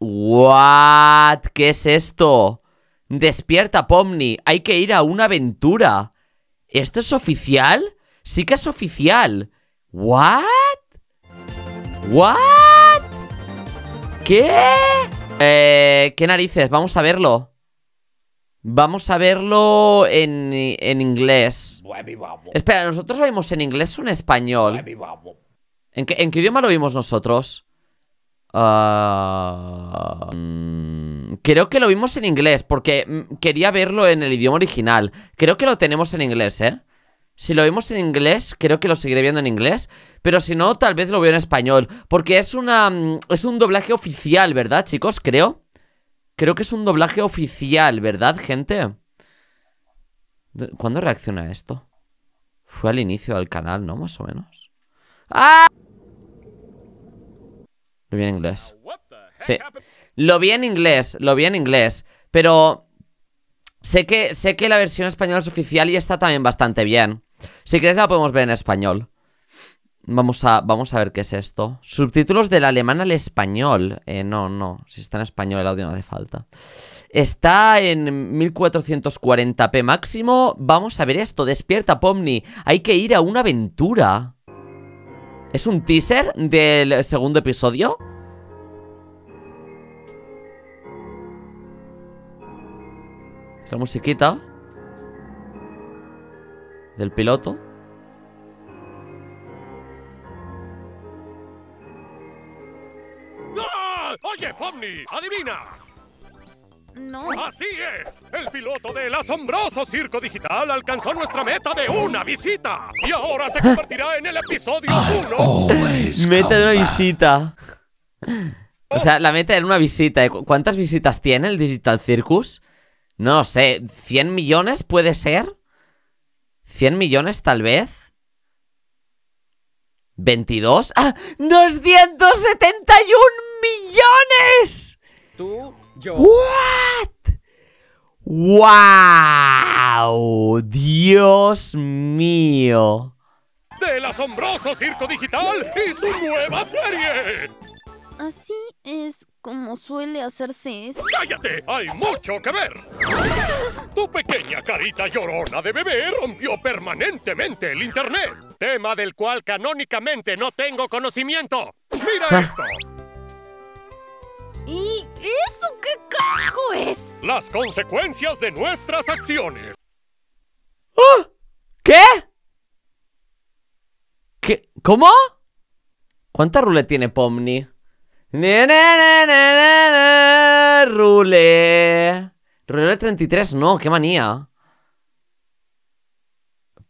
What? ¿Qué es esto? Despierta, Pomni. Hay que ir a una aventura. ¿Esto es oficial? Sí que es oficial. What? What? ¿Qué? Eh, ¿Qué narices? Vamos a verlo. Vamos a verlo en, inglés. Espera, ¿nosotros lo en inglés o en español? ¿En qué, ¿En qué idioma lo vimos nosotros? Ah, mm, creo que lo vimos en inglés, porque mm, quería verlo en el idioma original. Creo que lo tenemos en inglés, ¿eh? Si lo vimos en inglés, creo que lo seguiré viendo en inglés. Pero si no, tal vez lo veo en español. Porque es una. Mm, es un doblaje oficial, ¿verdad, chicos? Creo. Creo que es un doblaje oficial, ¿verdad, gente? ¿Cuándo reacciona esto? Fue al inicio del canal, ¿no? Más o menos. ¡Ah! Lo vi en inglés. Lo vi en inglés, lo vi en inglés. Pero sé que, sé que la versión española es oficial y está también bastante bien. Si queréis la podemos ver en español. Vamos a, vamos a ver qué es esto. Subtítulos del alemán al español. Eh, no, no. Si está en español el audio no hace falta. Está en 1440p máximo. Vamos a ver esto. Despierta, Pomni. Hay que ir a una aventura. ¿Es un teaser del segundo episodio? Es la musiquita Del piloto ¡Ah! ¡Oye, Pomni! ¡Adivina! Así es. El piloto del asombroso circo digital alcanzó nuestra meta de una visita. Y ahora se convertirá en el episodio 1. meta de una visita. O sea, la meta era una visita. ¿Eh? ¿Cuántas visitas tiene el Digital Circus? No sé, ¿100 millones puede ser? ¿100 millones tal vez? ¿22? ¡Ah! ¡271 millones! Tú ¿What? ¡Wow! ¡Dios mío! Del asombroso circo digital y su nueva serie. Así es como suele hacerse ¡Cállate! ¡Hay mucho que ver! Tu pequeña carita llorona de bebé rompió permanentemente el internet. Tema del cual canónicamente no tengo conocimiento. ¡Mira ah. esto! las consecuencias de nuestras acciones. ¡Oh! ¿Qué? ¿Qué? ¿Cómo? ¿Cuánta rule tiene Pomni? Rule. Rule 33, no, qué manía.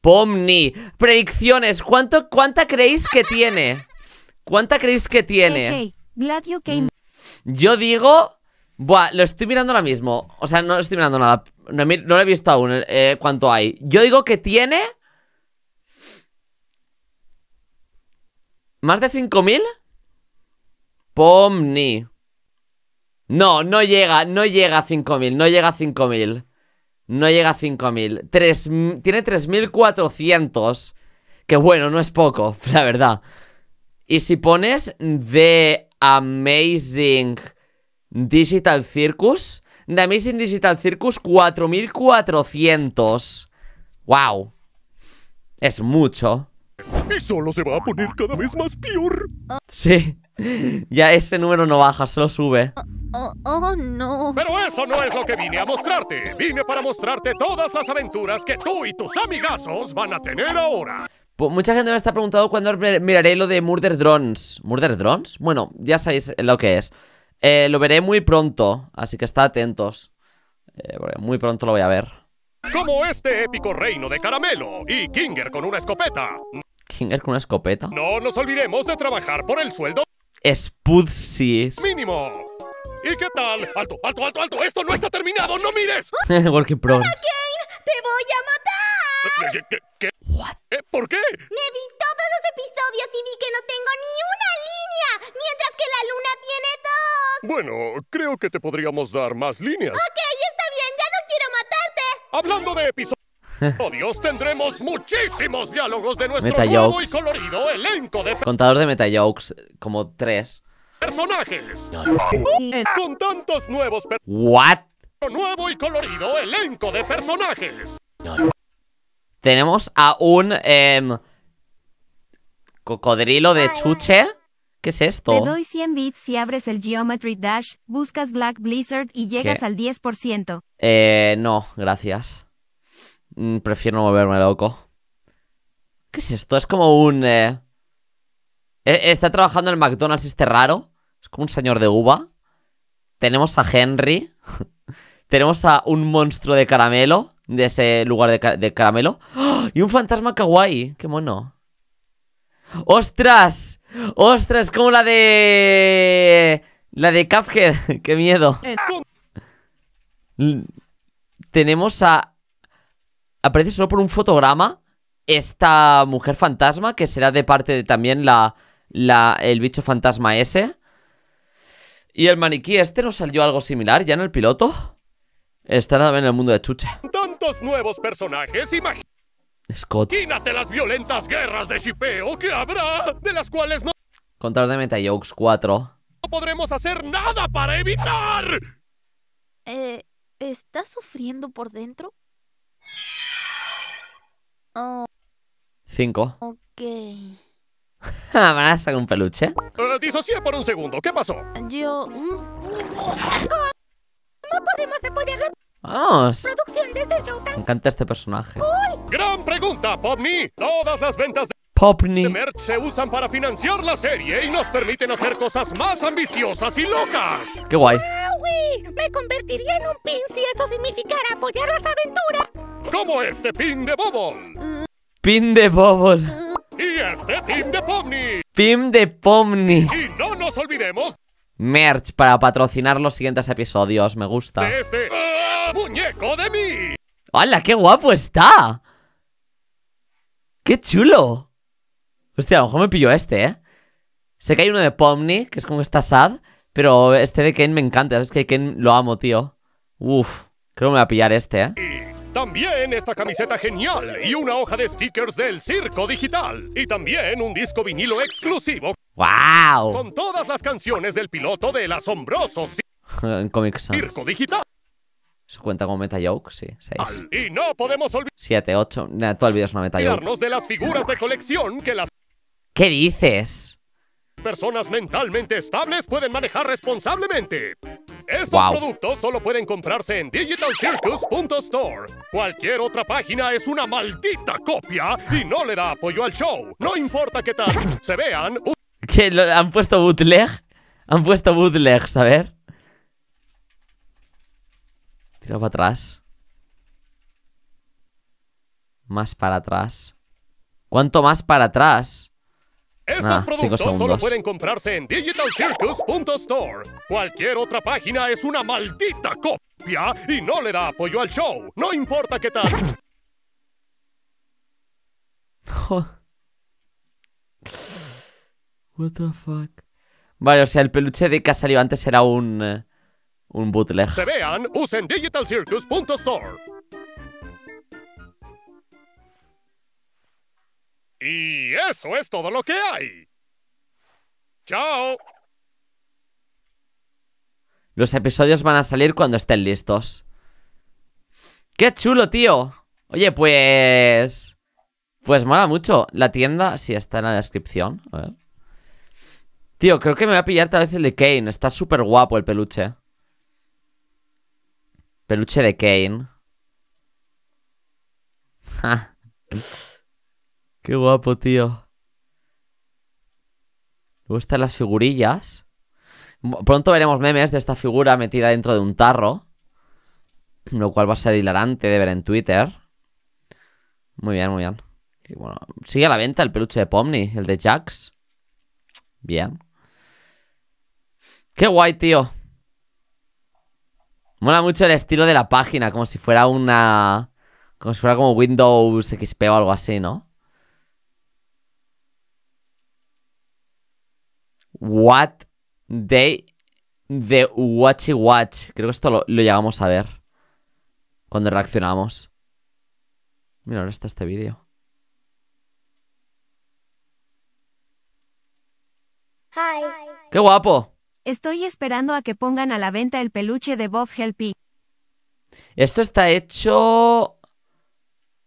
Pomni. Predicciones. ¿Cuánto, ¿Cuánta creéis que tiene? ¿Cuánta creéis que tiene? Yo digo Buah, lo estoy mirando ahora mismo. O sea, no estoy mirando nada. No, lo he visto aún eh, eh, cuánto hay. Yo digo que tiene... ¿Más de 5.000? Pomni. No, no llega, no llega a 5.000, no llega a 5.000. No llega a 5.000. Tiene 3.400. Que bueno, no es poco, la verdad. Y si pones The Amazing... Digital Circus. The sin Digital Circus 4400. ¡Wow! Es mucho. Y solo se va a poner cada vez más peor. Sí. Ya ese número no baja, solo sube. Oh, oh, oh, no. Pero eso no es lo que vine a mostrarte. Vine para mostrarte todas las aventuras que tú y tus amigazos van a tener ahora. Pues mucha gente me está preguntando cuándo miraré lo de Murder Drones. ¿Murder Drones? Bueno, ya sabéis lo que es. Eh, lo veré muy pronto, así que está atentos. Eh, muy pronto lo voy a ver. Como este épico reino de caramelo y Kinger con una escopeta. ¿Kinger con una escopeta? No nos olvidemos de trabajar por el sueldo. Spudsis. Mínimo. ¿Y qué tal? ¡Alto, alto, alto, alto! ¡Esto no está terminado! ¡No mires! Working ¡Te voy a matar! ¿Qué? ¿Qué? ¿Eh? ¿Por qué? Me vi todos los episodios y vi que no tengo ni una línea, mientras que la luna tiene dos. Bueno, creo que te podríamos dar más líneas. Ok, está bien, ya no quiero matarte. Hablando de episodios... Oh tendremos muchísimos diálogos de nuestro nuevo y colorido elenco de... Contador de meta jokes, como tres. Personajes. Con tantos nuevos... Per... What? Nuevo y colorido elenco de personajes. Tenemos a un... Em, cocodrilo de chuche. ¿Qué es esto? Te doy 100 bits si abres el Geometry Dash, buscas Black Blizzard y llegas al 10%. Eh, no, gracias. Mm, prefiero moverme loco. ¿Qué es esto? Es como un... Eh, e, está trabajando en McDonald's este raro. Es como un señor de uva. Tenemos a Henry. Tenemos a un monstruo de caramelo de ese lugar de, caramelo. ¡Ah! Y un fantasma kawaii. ¡Qué mono! ¡Ostras! ¡Ostras! Como la de... La de Cuphead. ¡Qué miedo! Eh. Tenemos a... Aparece solo por un fotograma esta mujer fantasma, que será de parte de también la, la, el bicho fantasma ese. Y el maniquí este nos salió algo similar ya en el piloto estará en el mundo de Chucha. Tantos nuevos personajes, Scott. Imagínate las violentas guerras de shipeo que habrá, de las cuales no... Contar de Meta 4. No podremos hacer nada para evitar. Eh, ¿Estás sufriendo por dentro? 5. Oh. Ok. Ah, vas a sacar un peluche? Uh, disocié por un segundo. ¿Qué pasó? Yo... Mm, no podemos apoyar Vamos. Este me encanta este personaje. Gran pregunta, Popni. Todas las ventas de Popney. merch se usan para financiar la serie y nos permiten hacer cosas más ambiciosas y locas. Qué guay. me convertiría en un pin si eso significara apoyar las aventuras. Como este pin de Bobble. Pin de Bobble. Y este pin de Pomni. Pin de Pomni. Y no nos olvidemos merch para patrocinar los siguientes episodios. Me gusta. este muñeco de mí! ¡Hala, qué guapo está! ¡Qué chulo! Hostia, a lo mejor me pillo este, ¿eh? Sé que hay uno de Pomni, que es como esta sad, pero este de Ken me encanta, es que Ken lo amo, tío. Uf, creo que me va a pillar este, ¿eh? También esta camiseta genial y una hoja de stickers del Circo Digital. Y también un disco vinilo exclusivo. ¡Wow! Con todas las canciones del piloto del asombroso Circo Digital. ¿Se cuenta como meta joke? Sí, 6. Y no podemos olvidar. 7, 8. todo el es una meta joke. de las figuras de colección que las. ¿Qué dices? personas mentalmente estables pueden manejar responsablemente. Estos productos solo pueden comprarse en digitalcircus.store. Cualquier otra página es una maldita copia y no le da apoyo al show. No importa qué tal se vean. ¿Que han puesto bootleg? Han puesto bootleg, saber Tira para atrás. Más para atrás. ¿Cuánto más para atrás? Estos productos solo pueden comprarse en digitalcircus.store. Cualquier otra página es una maldita copia y no le da apoyo al show. No importa qué tal. What the fuck. Vale, o sea, el peluche de que ha salido antes era un... Eh, un bootleg. Se vean, usen Y eso es todo lo que hay. ¡Chao! Los episodios van a salir cuando estén listos. ¡Qué chulo, tío! Oye, pues... Pues mola mucho. La tienda, sí, está en la descripción. A Tío, creo que me va a pillar tal vez el de Kane. Está súper guapo el peluche. Peluche de Kane. Qué guapo, tío. Luego están las figurillas. Pronto veremos memes de esta figura metida dentro de un tarro. Lo cual va a ser hilarante de ver en Twitter. Muy bien, muy bien. sigue a la venta el peluche de Pomni, el de Jax. Bien. Qué guay, tío. Mola mucho el estilo de la página, como si fuera una... Como si fuera como Windows XP o algo así, ¿no? What Day the Watchy Watch. Creo que esto lo, lo, llegamos a ver. Cuando reaccionamos. Mira, ahora está este vídeo. ¡Qué guapo! Estoy esperando a que pongan a la venta el peluche de Bob Helpy. Esto está hecho...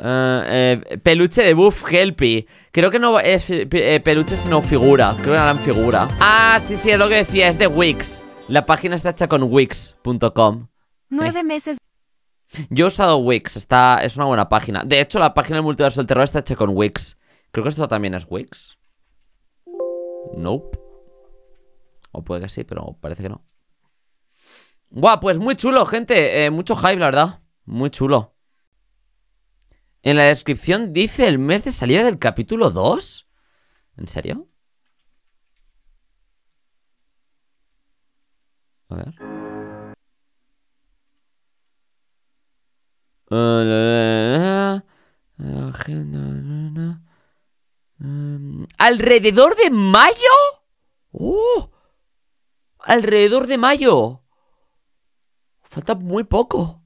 Eh, eh, peluche de Buff Helpy Creo que no es eh, peluche sino figura Creo que gran figura Ah, sí, sí, es lo que decía, es de Wix La página está hecha con Wix.com Nueve meses Yo he usado Wix, está, es una buena página De hecho, la página del multiverso del terror está hecha con Wix Creo que esto también es Wix Nope o puede que sí, pero parece que no. Guau, pues muy chulo, gente. mucho hype, la verdad. Muy chulo. En la descripción dice el mes de salida del capítulo 2. ¿En serio? A ver. Alrededor de mayo alrededor de mayo. Falta muy poco.